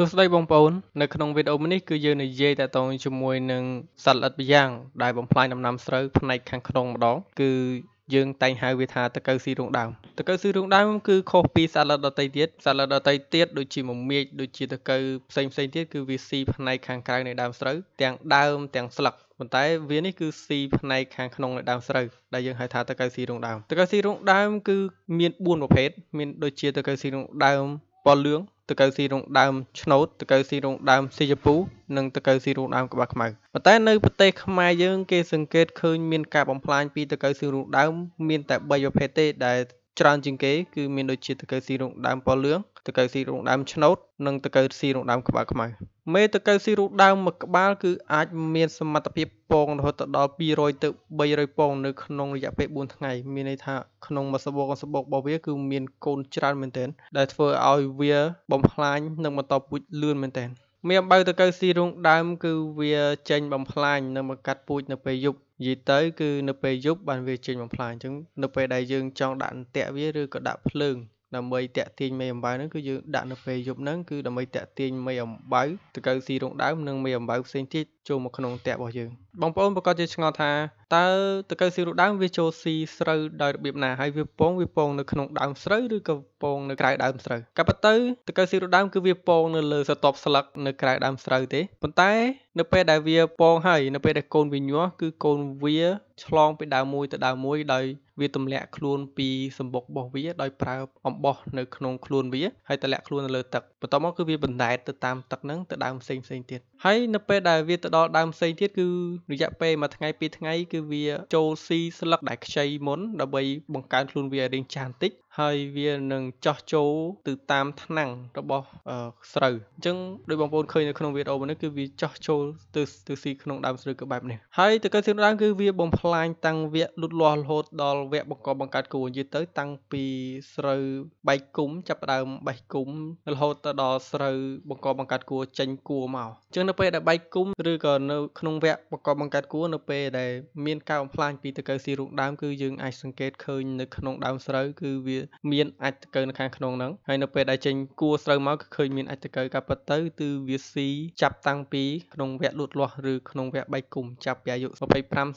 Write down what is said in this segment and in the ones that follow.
សួស្តីបងប្អូននៅក្នុងវីដេអូនេះគឺយើងនិយាយតាក់ទងជាមួយនឹងសត្វល្អិតម្យ៉ាង ដែលបំផ្លាញដំណាំស្រូវផ្នែកខាងក្នុងម្ដងគឺយើងតែងហៅវាថាតកូវស៊ីរងដើមតកូវស៊ីរងដើមគឺខុសពីសត្វល្អិតដទៃទៀតសត្វល្អិតដទៃទៀតដូចជាមមាញដូចជាតកូវផ្សេងផ្សេងទៀតគឺវាស៊ីផ្នែកខាងក្រៅនៃដើមស្រូវទាំងដើមទាំងស្លឹកប៉ុន្តែវានេះគឺស៊ីផ្នែកខាងក្នុងនៃដើមស្រូវដែលយើងហៅថាតកូវស៊ីរងដើមតកូវស៊ីរងដើមគឺមាន4ប្រភេទមានដូចជាតកូវស៊ីរងដើមពណ៌លឿងតកៅស៊ីរងដើមឆ្នោតតកៅស៊ីរងដើមស៊ីជពូនិងតកៅស៊ីរងដើមក្បាលខ្មៅប៉ុន្តែនៅប្រទេសខ្មែរយើងគេសង្កេតឃើញមានការបំផ្លាញពីតកៅស៊ីរងដើមមានតែ3ប្រភេទទេដែលច្រើនជាងគេគឺមានដូចជាតកៅស៊ីរងដើមពណ៌លឿងតកៅស៊ីរងដើមឆ្នោតនិងតកៅស៊ីរងដើមក្បាលខ្មៅមេតកូវស៊ីរូដើមមួយក្បាលគឺអាចមានសមត្ថភាពពងរហូតដល់200ទៅ300ពងនៅក្នុងរយៈពេល4ថ្ងៃមានន័យថាក្នុងមួយសបកសបករបស់វាគឺមានកូនច្រើនមែនទែនដែលធ្វើឲ្យវាបំផ្លាញនិងបន្តពូជលឿនមែនទែនមេអំបៅតកូវស៊ីរូដើមគឺវាចេញបំផ្លាញនិងបង្កាត់ពូជនៅពេលយប់និយាយទៅគឺនៅពេលយប់បានវាចេញបំផ្លាញអញ្ចឹងនៅពេលដែលយើងចង់ដាក់អន្ទាក់វាឬក៏ដាក់ភ្លើងដើម្បីតាក់ទាញមេអំបៅហ្នឹងគឺយើងដាក់នៅពេលយប់ហ្នឹងគឺដើម្បីតាក់ទាញមេអំបៅទៅកៅស៊ីរងដើមនិងមេអំបៅផ្សេងទៀតចូលមកក្នុងផ្ទះរបស់យើង។បងប្អូនប្រកាសជាឆ្ងល់ថាតើតកៅស៊ីរដើមវាចូលស៊ីស្រូវដោយរបៀបណាហើយវាពងវាពងនៅក្នុងដើមស្រូវឬក៏ពងនៅក្រៅដើមស្រូវក៏ប៉ុន្តែតកៅស៊ីរដើមគឺវាពង នៅលើសតប់ស្លឹកនៅក្រៅដើមស្រូវទេប៉ុន្តែ នៅពេលដែលវា ពងហើយនៅពេលដែលកូនវាញាស់គឺកូនវាឆ្លងពីដើមមួយទៅដើមមួយដោយវាទម្លាក់ខ្លួនពីសម្បុករបស់វាដោយប្រើអំបោះនៅក្នុងខ្លួនវាហើយទម្លាក់ខ្លួននៅលើទឹកបន្ទាប់មកគឺវាបណ្ដែតទៅតាមទឹកហ្នឹងទៅដើមផ្សេងផ្សេងទៀតហើយនៅពេលដែលវាទៅដល់ដើមផ្សេងទៀតគឺរយៈពេលមួយថ្ងៃពីរថ្ងៃគឺវាចូលស៊ីស្លឹកដែលខ្ចីមុនដើម្បីបង្កើនខ្លួនវាឲ្យរាងចាស់បន្តិចហើយវានឹងចោះចូលទៅតាមថ្នាំងរបស់ស្រូវអញ្ចឹងដោយបងប្អូនឃើញនៅក្នុងវីដេអូនេះគឺវាចោះចូលទៅទៅស៊ីក្នុងដើមស្រូវក៏បែបនេះហើយទៅកើតស្រូវដើមគឺវាបំផ្លាញតាំងវគ្គលូតលាស់រហូតដល់វគ្គបង្កបង្កើតគូនិយាយទៅតាំងពីស្រូវបែកគុំចាប់ដើមបែកគុំរហូតទៅដល់ស្រូវបង្កបង្កើតគួរចេញគួរមកអញ្ចឹងនៅពេលដែលបែកគុំឬក៏នៅក្នុងវគ្គបង្កបង្កើតគួរនៅពេលដែលមានការបំផ្លាញពីតកើស៊ីរូងដើមគឺយើងអាចសង្កេតឃើញនៅក្នុងដើមស្រូវគឺវាមានអាចតកើនៅខាងក្នុងហ្នឹងហើយនៅពេលដែលចេញគួស្រូវមកគឺឃើញមានអាចតកើកាពិតទៅគឺវាស៊ីចាប់តាំងពីក្នុងវគ្គលូតលាស់ឬក្នុងវគ្គបៃគុំចាប់ពីអាយុ25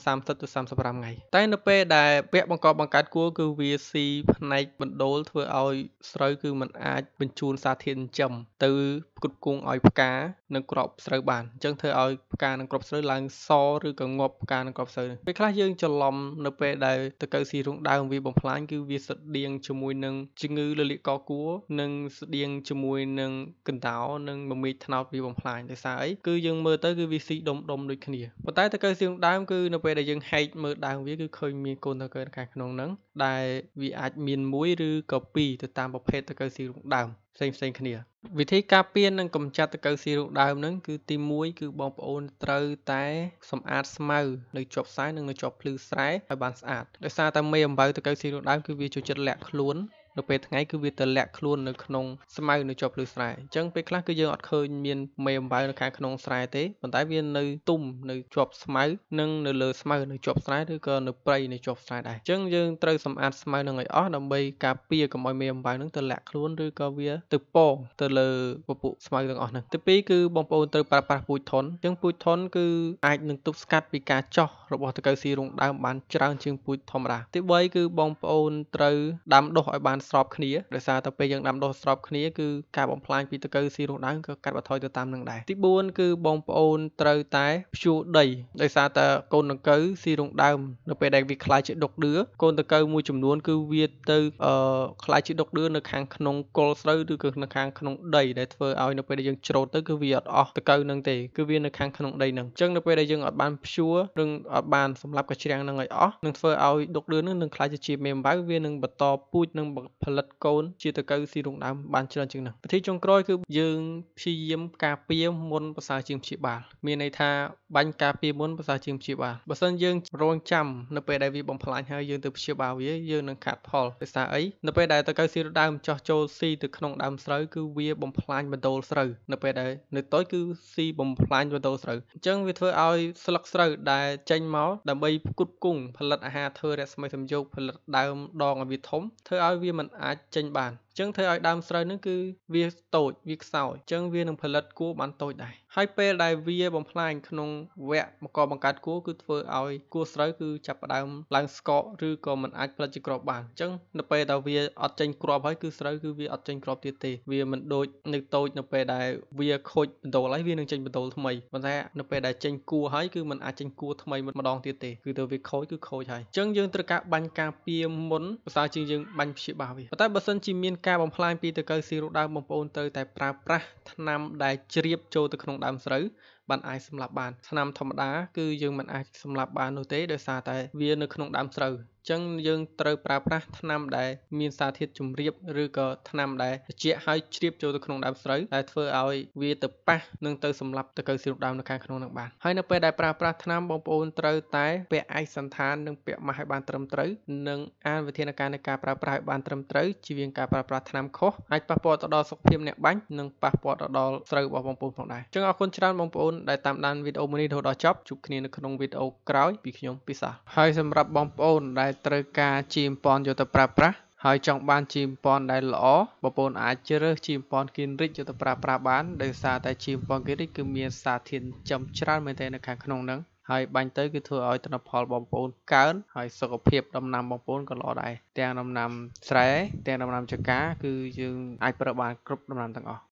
30ទៅ35ថ្ងៃតែនៅពេលដែលវគ្គបង្កបង្កើតគួគឺវាស៊ីផ្នែកបណ្ដូលធ្វើឲ្យស្រូវគឺมันអាចបញ្ជូនសារធាតុចិញ្ចឹមទៅផ្គត់ផ្គង់ឲ្យផ្កានិងក្របស្រូវបានអញ្ចឹងធ្វើឲ្យផ្កានិងក្របស្រូវឡើងសឬក៏ងាប់ផ្កានិងក្របស្រូវពេលខ្លះយើងច្រឡំនៅពេលដែលតកូវស៊ីរុងដើមវាបំផ្លាញគឺវាស្តៀងជាមួយនឹងជំងឺលលាកកគួរនិងស្តៀងជាមួយនឹងកន្តោនិងមមីថ្នោតវាបំផ្លាញដោយសារអីគឺយើងមើលទៅគឺវាស៊ីដុំដុំដូចគ្នាប៉ុន្តែតកូវស៊ីរុងដើមគឺនៅពេលដែលយើងហែកមើលដើមវាគឺឃើញមានកូនតកូវខាងក្នុងហ្នឹងដែលវាអាចមានមួយឬក៏ពីរទៅតាមប្រភេទតកូវស៊ីរុងដើមផ្សេងផ្សេងគ្នា វិធីការពារនិងកម្ចាត់តកូវស៊ីរោគដើមហ្នឹងគឺទី1គឺបងប្អូនត្រូវតែ សម្អាតស្មៅនៅជាប់ខ្សែនិងនៅជាប់ភ្លឺស្រែឲ្យបានស្អាតដោយសារតែមេអំបៅតកូវស៊ីរោគដើមគឺវាចូលចិត្តលាក់ខ្លួននៅពេលថ្ងៃគឺវាទៅលាក់ខ្លួននៅក្នុងស្មៅនៅជាប់ភ្លឺស្រែអញ្ចឹងពេលខ្លះគឺយើងអត់ឃើញមានមេអំបៅនៅខាងក្នុងស្រែទេប៉ុន្តែវានៅទុំនៅជាប់ស្មៅនិងនៅលើស្មៅនៅជាប់ស្រែឬក៏នៅព្រៃនៅជាប់ស្រែដែរអញ្ចឹងយើងត្រូវសម្អាតស្មៅនឹងឲ្យអស់ដើម្បីការពារកុំឲ្យមេអំបៅនឹងទៅលាក់ខ្លួនឬក៏វាទៅពងទៅលើពពួកស្មៅទាំងអស់ហ្នឹងទី2គឺបងប្អូនត្រូវប្រើប្រាស់ពូជធនអញ្ចឹងពូជធនគឺអាចនឹងទប់ស្កាត់ពីការចោះរបស់តកៅស៊ីរងដើមបានច្រើនជាងពូជធម្មតាទី3គឺបងប្អូនត្រូវដាំដុះឲ្យបានស្របគ្នាដោយសារតែពេលយើងដាំដុះស្របគ្នាគឺការបំផ្លាញពីតកូវស៊ីរោះដើមក៏កាត់បន្ថយទៅតាមនឹងដែរទី4គឺបងប្អូនត្រូវតែព្យួរដីដោយសារតែកូនតកូវស៊ីរោះដើមនៅពេលដែលវាខ្លាយជាដុកដឿកូនតកូវមួយចំនួនគឺវាទៅអឺខ្លាយជាដុកដឿនៅខាងក្នុងគល់ស្រូវឬក៏នៅខាងក្នុងដីដែលធ្វើឲ្យនៅពេលដែលយើងច្រូតទៅគឺវាអត់អស់តកូវនឹងទេគឺវានៅខាងក្នុងដីនឹងអញ្ចឹងនៅពេលដែលយើងអត់បានព្យួរនឹងអត់បានសម្រាប់កញ្ច្រាំងនឹងឲ្យអស់នឹងធ្វើឲ្យដុកដឿនឹងនឹងខ្លាយជាមេអំបៅវានឹងបន្តពូជនឹងផលិតកូនជាតកៅស៊ីរងដើមបានច្រើនជាងនេះវិធីចុងក្រោយគឺយើងព្យាយាមការពារមុនប្រសាជាងព្យាបាលមានន័យថាបាញ់ការពារមុនប្រសាជាងព្យាបាលបើសិនយើង រងចាំនៅពេលដែលវា បំផ្លាញហើយយើងទៅព្យាបាលវាយើងនឹងខាត់ផលភាសាអីនៅពេលដែលតកៅស៊ីរងដើមចោះចូលស៊ីទៅក្នុងដើមស្រូវគឺវាបំផ្លាញបណ្ដូលស្រូវនៅពេលដែលនៅតូចគឺស៊ីបំផ្លាញបណ្ដូលស្រូវអញ្ចឹងវាធ្វើឲ្យស្លឹកស្រូវដែលចេញមកដើម្បីផ្គត់ផ្គង់ផលិតអាហារធ្វើរស្មីសំយោគផលិតដើមដងឲ្យវាធំធ្វើឲ្យវាមិនអាចចេញបាន។អញ្ចឹងធ្វើឲ្យដើមស្រូវហ្នឹងគឺវាតូចវាខ្សោយអញ្ចឹងវានឹងផលិតគួរបានតូចដែរហើយពេលដែលវាបំផ្លាញក្នុងវគ្គមកបង្កើតគួរគឺធ្វើឲ្យគួរស្រូវគឺចាប់ផ្ដើមឡើងស្កកឬក៏មិនអាចផលិតជាគ្រាប់បានអញ្ចឹងនៅពេលដែលវាអត់ចេញគ្រាប់ហើយគឺស្រូវគឺវាអត់ចេញគ្រាប់ទៀតទេវាមិនដូចនៅតូចនៅពេលដែលវាខូចបណ្ដូលហើយវានឹងចេញបណ្ដូលថ្មីប៉ុន្តែនៅពេលដែលចេញគួរហើយគឺมันអាចចេញគួរថ្មីម្ដងទៀតទេគឺទៅវាខូចគឺខូចហើយអញ្ចឹងយើងត្រូវការបាញ់ការពារមុនភាសាជាងយើងបាញ់ព្យាបាលវាប៉ុន្តែបើសិនជាមានការបំផ្លាញពីតកូវស៊ីរូដើមបងប្អូនត្រូវតែប្រើប្រាស់ថ្នាំដែលជ្រាបចូលទៅក្នុងដើមស្រូវបានអាចសម្លាប់បានថ្នាំធម្មតា គឺយើងមិនអាចសម្លាប់បាននោះទេដោយសារតែ វានៅក្នុងដើមស្រូវចឹងយើងត្រូវប្រើប្រាស់ថ្នាំដែលមានសារធាតុជំរាបឬក៏ថ្នាំដែលត្រជាក់ហើយជ្រាបចូលទៅក្នុងដើមស្រូវដែលធ្វើឲ្យវាទៅប៉ះនឹងទៅសម្លាប់ទៅកៅស៊ីរុកដើមនៅខាងក្នុងនឹងបានហើយនៅពេលដែលប្រើប្រាស់ថ្នាំបងប្អូនត្រូវតែពាក់ឯកសណ្ឋាននិងពាក់ម៉ាស់ឲ្យបានត្រឹមត្រូវនិងអានវិធានការនៃការប្រើប្រាស់ឲ្យបានត្រឹមត្រូវជាវិងការប្រើប្រាស់ថ្នាំខុសអាចប៉ះពាល់ទៅដល់សុខភាពអ្នកបាញ់និងប៉ះពាល់ទៅដល់ស្រូវរបស់បងប្អូនផងដែរចឹងអរគុណច្រើនបងប្អូននដែលតាមដានវីដេអូមួយនេះរហូតដល់ចប់ជួបគ្នានៅក្នុងវីដេអូក្រោយពីខ្ញុំពិសា ហើយសម្រាប់បងប្អូនដែលត្រូវការជាមប៉ុនយកទៅប្រើប្រាស់ហើយចង់បានជីមប៉ុនដែលល្អបងប្អូនអាចជ្រើសជីមប៉ុនគីនរិចយកទៅប្រើប្រាស់បានដោយសារតែជីមប៉ុនគីនរិចគឺមានសារធាតុចិញ្ចឹមច្រើនមែនទែននៅខាងក្នុងហ្នឹងហើយបាញ់ទៅគឺធ្វើឲ្យទិន្នផលបងប្អូនកើនហើយសុខភាពដំណាំបងប្អូនក៏ល្អដែរទាំងដំណាំស្រែ ទាំងដំណាំចម្ការគឺយើងអាចប្រើបានគ្រប់ដំណាំទាំងអស់